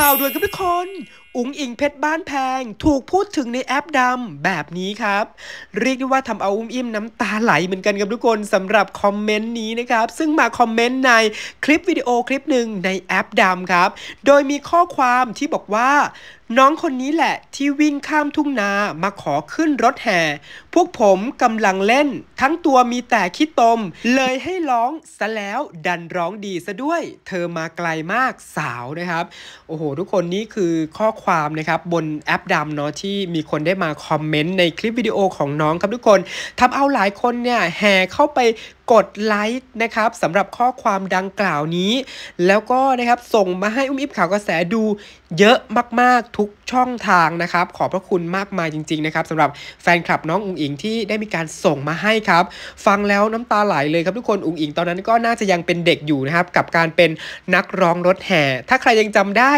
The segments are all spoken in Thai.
ข่าวด่วนกับทุกคนอุ๋งอิงเพชรบ้านแพงถูกพูดถึงในแอปดำแบบนี้ครับ เรียกได้ว่าทำเอาอุ้มอิ่มน้ำตาไหลเหมือนกันกับทุกคนสำหรับคอมเมนต์นี้นะครับ ซึ่งมาคอมเมนต์ในคลิปวิดีโอคลิปหนึ่งในแอปดำครับ โดยมีข้อความที่บอกว่าน้องคนนี้แหละที่วิ่งข้ามทุ่งนามาขอขึ้นรถแห่ พวกผมกำลังเล่นทั้งตัวมีแต่คิดตมเลยให้ร้องซะแล้วดันร้องดีซะด้วย เธอมาไกลมากสาวนะครับ โอ้โห ทุกคนนี่คือข้อความนะครับบนแอปดำเนาะที่มีคนได้มาคอมเมนต์ในคลิปวิดีโอของน้องครับทุกคน ทำเอาหลายคนเนี่ย แห่เข้าไปกดไลค์นะครับสำหรับข้อความดังกล่าวนี้ แล้วก็นะครับส่งมาให้อุ้มอิบข่าวกระแสดูเยอะมาก ๆทุกช่องทางนะครับขอบพระคุณมากมายจริง ๆ นะครับสำหรับแฟนคลับน้องอุ๋งอิงที่ได้มีการส่งมาให้ครับ ฟังแล้วน้ำตาไหลเลยครับทุกคนอุ๋งอิงตอนนั้นก็น่าจะยังเป็นเด็กอยู่นะครับกับการเป็นนักร้องรถแห่ ถ้าใครยังจำได้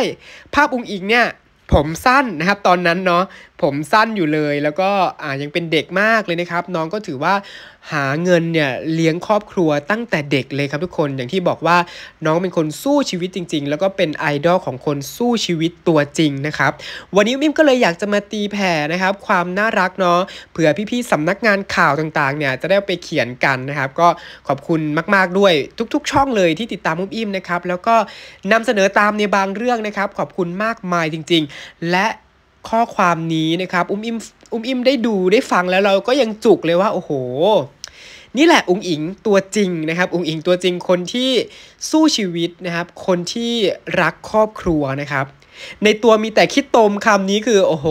ภาพอุ๋งอิงเนี่ยผมสั้นนะครับตอนนั้นเนาะผมสั้นอยู่เลยแล้วก็อ่ายังเป็นเด็กมากเลยนะครับน้องก็ถือว่าหาเงินเนี่ยเลี้ยงครอบครัวตั้งแต่เด็กเลยครับทุกคนอย่างที่บอกว่าน้องเป็นคนสู้ชีวิตจริง ๆ แล้วก็เป็นไอดอลของคนสู้ชีวิตตัวจริงนะครับวันนี้มิมก็เลยอยากจะมาตีแผ่นะครับความน่ารักเนาะเผื่อพี่ๆสำนักงานข่าวต่างๆเนี่ยจะได้ไปเขียนกันนะครับก็ขอบคุณมากๆด้วยทุก ๆ ช่องเลยที่ติดตามมุมอิ่มนะครับแล้วก็นำเสนอตามในบางเรื่องนะครับขอบคุณมากมายจริง ๆ และข้อความนี้นะครับอุ้มอิมอุ้มอิมได้ดูได้ฟังแล้วเราก็ยังจุกเลยว่า โอ้โห นี่แหละอุ้งอิงตัวจริงนะครับอุ้งอิงตัวจริงคนที่สู้ชีวิตนะครับ คนที่รักครอบครัวนะครับ ในตัวมีแต่คิดตมคำนี้คือโอ้โห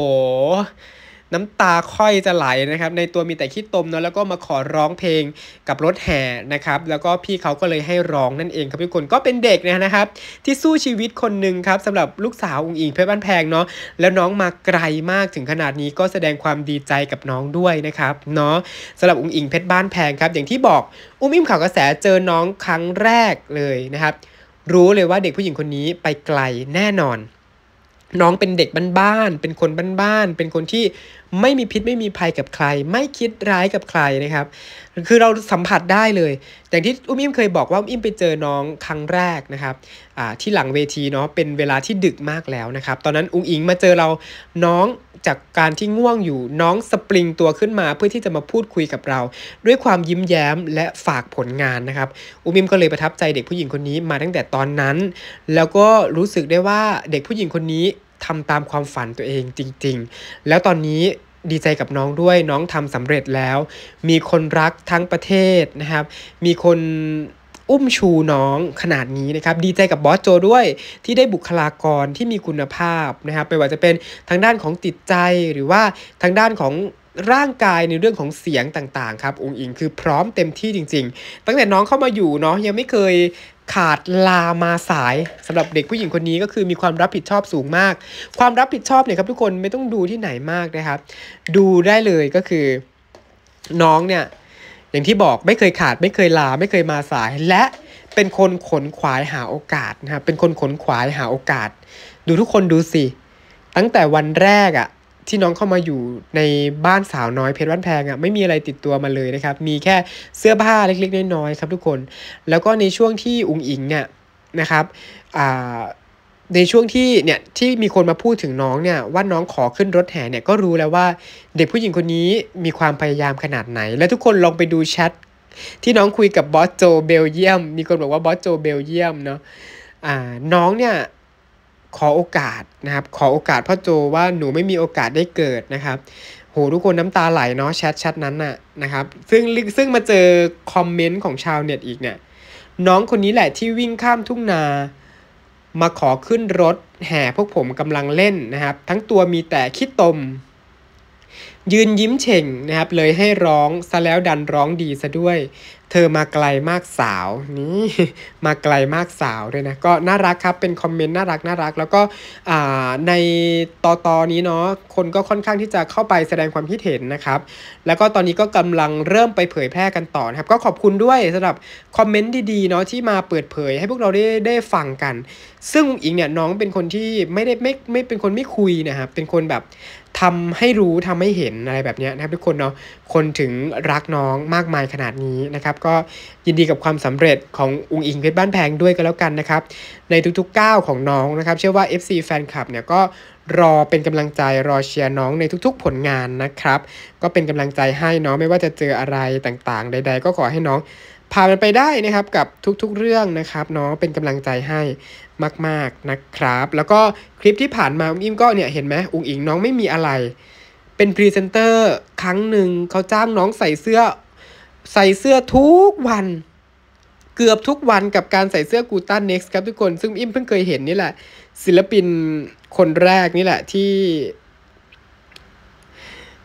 น้ำตาค่อยจะไหลนะครับในตัวมีแต่ขี้ตมเนาะแล้วก็มาขอร้องเพลงกับรถแห่นะครับแล้วก็พี่เขาก็เลยให้ร้องนั่นเองครับทุกคนก็เป็นเด็กนะครับ ที่สู้ชีวิตคนหนึ่งครับสำหรับลูกสาวองค์อิงเพชรบ้านแพงเนาะแล้วน้องมาไกลมากถึงขนาดนี้ก็แสดงความดีใจกับน้องด้วยนะครับเนาะสำหรับองค์อิงเพชรบ้านแพงครับอย่างที่บอกอุ้มอิมข่าวกระแสเจอน้องครั้งแรกเลยนะครับ รู้เลยว่าเด็กผู้หญิงคนนี้ไปไกลแน่นอนน้องเป็นเด็กบ้านๆ เป็นคนบ้านๆ เป็นคนที่ไม่มีพิษไม่มีภัยกับใคร ไม่คิดร้ายกับใครนะครับ คือเราสัมผัสได้เลยอต่ที่อุ้มอิ่มเคยบอกว่าอุ้มอิ่มไปเจอน้องครั้งแรกนะครับที่หลังเวทีเนาะเป็นเวลาที่ดึกมากแล้วนะครับ ตอนนั้นอุ้งอิงมาเจอเราน้องจากการที่ง่วงอยู่น้องสปริงตัวขึ้นมา เพื่อที่จะมาพูดคุยกับเรา ด้วยความยิ้มแย้มและฝากผลงานนะครับ อุ้มอิมก็เลยประทับใจเด็กผู้หญิงคนนี้มาตั้งแต่ตอนนั้น แล้วก็รู้สึกได้ว่าเด็กผู้หญิงคนนี้ทำตามความฝันตัวเองจริง ๆ แล้วตอนนี้ดีใจกับน้องด้วยน้องทำสำเร็จแล้ว มีคนรักทั้งประเทศนะครับ มีคนอุ้มชูน้องขนาดนี้นะครับดีใจกับบอสโจด้วยที่ได้บุคลากรที่มีคุณภาพนะครับไม่ว่าจะเป็นทางด้านของติดใจหรือว่าทางด้านของร่างกายในเรื่องของเสียงต่างๆครับ องค์อิงคือพร้อมเต็มที่จริง ๆ ตั้งแต่น้องเข้ามาอยู่เนาะยังไม่เคยขาดลามาสายสำหรับเด็กผู้หญิงคนนี้ก็คือมีความรับผิดชอบสูงมาก ความรับผิดชอบเนี่ยครับทุกคนไม่ต้องดูที่ไหนมากนะครับ ดูได้เลยก็คือน้องเนี่ยอย่างที่บอกไม่เคยขาด ไม่เคยลาไม่เคยมาสาย และเป็นคนขนขวายหาโอกาสนะครับเป็นคนขนขวายหาโอกาส ดูทุกคนดูสิตั้งแต่วันแรกอะ่ะที่น้องเข้ามาอยู่ในบ้านสาวน้อยเพชรบ้านแพงอะ่ะไม่มีอะไรติดตัวมาเลยนะครับ มีแค่เสื้อผ้าเล็กๆน้อยๆครับทุกคน แล้วก็ในช่วงที่อุงอิงเนี่ยนะครับอ่าในช่วงที่เนี่ยที่มีคนมาพูดถึงน้องเนี่ยว่าน้องขอขึ้นรถแห่เนี่ยก็รู้แล้วว่าเด็กผู้หญิงคนนี้มีความพยายามขนาดไหน และทุกคนลองไปดูแชทที่น้องคุยกับบอสโจเบลเยียมมีคนบอกว่าบอสโจเบลเยียมเนาะะน้องเนี่ยขอโอกาสนะครับ ขอโอกาสพ่อโจว่าหนูไม่มีโอกาสได้เกิดนะครับโหทุกคนน้ำตาไหลเนาะแชทแชทนั้นน่ะนะครับ ซึ่งซึ่งมาเจอคอมเมนต์ของชาวเน็ตอีกเนี่ยน้องคนนี้แหละที่วิ่งข้ามทุ่งนามาขอขึ้นรถ แห่พวกผมกำลังเล่นนะครับ ทั้งตัวมีแต่คิดตม ยืนยิ้มเฉ่งนะครับเลยให้ร้องซะแล้วดันร้องดีซะด้วยเธอมาไกลมากสาวนี่มาไกลมากสาวด้วยนะก็น่ารักครับ เป็นคอมเมนต์น่ารักน่ารักแล้วก็ในตอตอนี้เนาะคนก็ค่อนข้างที่จะเข้าไปแสดงความคิดเห็นนะครับ แล้วก็ตอนนี้ก็กำลังเริ่มไปเผยแพร่กันต่อนะครับ ก็ขอบคุณด้วยสำหรับคอมเมนต์ดีๆเนาะที่มาเปิดเผย ให้พวกเราได้ได้ฟังกัน ซึ่งอิงเนี่ยน้องเป็นคนที่ไม่ได้ไม่ไม่เป็นคนไม่คุยนะครับ เป็นคนแบบทำให้รู้ทำให้เห็นอะไรแบบนี้นะครับทุกคนเนาะคนถึงรักน้องมากมายขนาดนี้นะครับก็ยินดีกับความสำเร็จของอุงอิงเพชรบ้านแพงด้วยกันแล้วกันนะครับในทุกๆก้าวของน้องนะครับเชื่อว่า FC แฟนคลับเนี่ยก็รอเป็นกำลังใจรอเชียร์น้องในทุกๆ ผลงานนะครับก็เป็นกำลังใจให้น้องไม่ว่าจะเจออะไรต่างๆ ใด ๆ ก็ขอให้น้อง ผ่านมันไปได้นะครับกับทุกๆเรื่องนะครับน้องเป็นกำลังใจให้มากๆนะครับแล้วก็คลิปที่ผ่านมาอุ้งอิงก็เนี่ยเห็นไหมอุ้งอิงน้องไม่มีอะไร เป็นพรีเซนเตอร์ ครั้งหนึ่งเขาจ้างน้องใส่เสื้อใส่เสื้อทุกวัน เกือบทุกวันกับการใส่เสื้อกูตันเน็กซ์ครับทุกคนซึ่งอิมเพิ่งเคยเห็นนี่แหละ ศิลปินคนแรกนี่แหละที่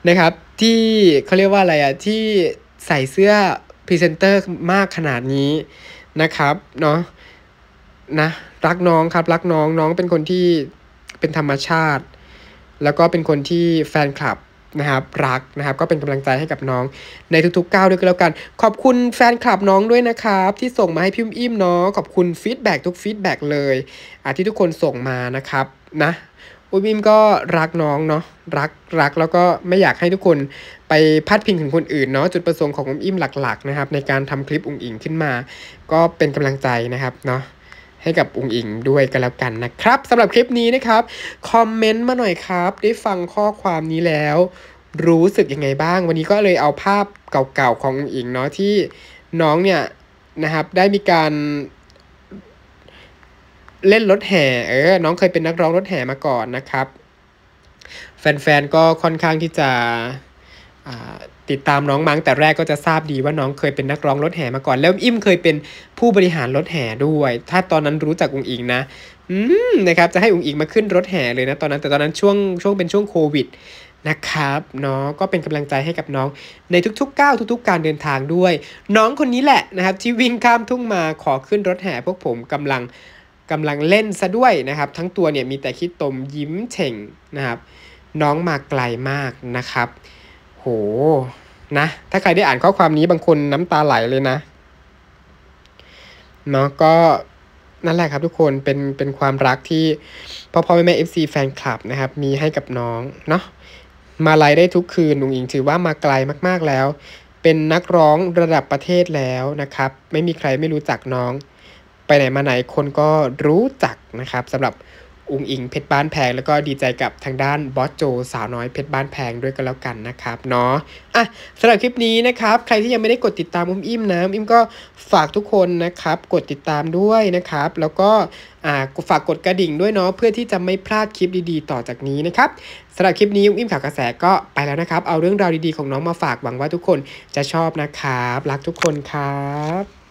นะครับที่เขาเรียกว่าอะไรอะที่ใส่เสื้อพรีเซนเตอร์มากขนาดนี้นะครับเนาะนะ รักน้องครับรักน้องน้องเป็นคนที่เป็นธรรมชาติ แล้วก็เป็นคนที่แฟนคลับนะครับรักนะครับก็เป็นกำลังใจให้กับน้อง ในทุกๆก้าวด้วยกันแล้วกัน ขอบคุณแฟนคลับน้องด้วยนะครับ ที่ส่งมาให้พิมพ์อิ่มเนาะขอบคุณฟีดแบ็ทุกฟีดแบ็เลยอ่ที่ทุกคนส่งมานะครับนะ อุ้มอิมก็รักน้องเนาะรักรักแล้วก็ไม่อยากให้ทุกคนไปพาดพิงถึงคนอื่นเนาะจุดประสงค์ของอุ้มอิ่มหลักๆนะครับในการทำคลิปอุ้งอิงขึ้นมา ก็เป็นกำลังใจนะครับเนาะให้กับองค์อิงด้วยกันแล้วกันนะครับสำหรับคลิปนี้นะครับคอมเมนต์มาหน่อยครับ ได้ฟังข้อความนี้แล้ว รู้สึกยังไงบ้าง วันนี้ก็เลยเอาภาพเก่าๆ ขององอิงเนาะที่น้องเนี่ยนะครับได้มีการเล่นรถแห่เออน้องเคยเป็นนักร้องรถแห่มาก่อนนะครับ แฟนๆ ก็ค่อนข้างที่จะติดตามน้องมั้งแต่แรกก็จะทราบดีว่าน้องเคยเป็นนักร้องรถแห่มาก่อน แล้วอิ่มเคยเป็นผู้บริหารรถแห่ด้วย ถ้าตอนนั้นรู้จักอุงอิงนะอืมนะครับจะให้อุงอิงมาขึ้นรถแห่เลยนะตอนนั้นแต่ตอนนั้นช่วงช่วงเป็นช่วงโควิดนะครับเนาะก็เป็นกำลังใจให้กับน้อง ในทุกๆ ก้าวทุกๆการเดินทางด้วย น้องคนนี้แหละนะครับที่วิ่งข้ามทุ่งมาขอขึ้นรถแห่พวกผมกำลังกำลังเล่นซะด้วยนะครับ ทั้งตัวเนี่ยมีแต่คิดตมยิ้มเฉ่งนะครับน้องมาไกลมากนะครับโหนะ ถ้าใครได้อ่านข้อความนี้บางคนน้ำตาไหลเลยนะเนาะก็นั่นแหละครับทุกคน เป็น เป็นความรักที่พ่อพ่อแม่แม่เอฟซีแฟนคลับนะครับมีให้กับน้องเนาะ มาไลได้ทุกคืนลุงอิงถือว่ามาไกลมากๆแล้ว เป็นนักร้องระดับประเทศแล้วนะครับ ไม่มีใครไม่รู้จักน้อง ไปไหนมาไหนคนก็รู้จักนะครับสำหรับอุงอิงเพชรบ้านแพงแล้วก็ดีใจกับทางด้านบอสโจสาวน้อยเพชรบ้านแพงด้วยกันแล้วกันนะครับเนาะอ่ะสำหรับคลิปนี้นะครับ ใครที่ยังไม่ได้กดติดตามอุ้มอิ่มนะอิ่มก็ฝากทุกคนนะครับกดติดตามด้วยนะครับ แล้วก็อ่าฝากกดกระดิ่งด้วยเนาะเพื่อที่จะไม่พลาดคลิปดีๆ ต่อจากนี้นะครับสำหรับคลิปนี้อุ้มอิ่มข่าวกระแสก็ไปแล้วนะครับ เอาเรื่องราวดีๆของน้องมาฝากหวังว่าทุกคนจะชอบนะครับรักทุกคนครับ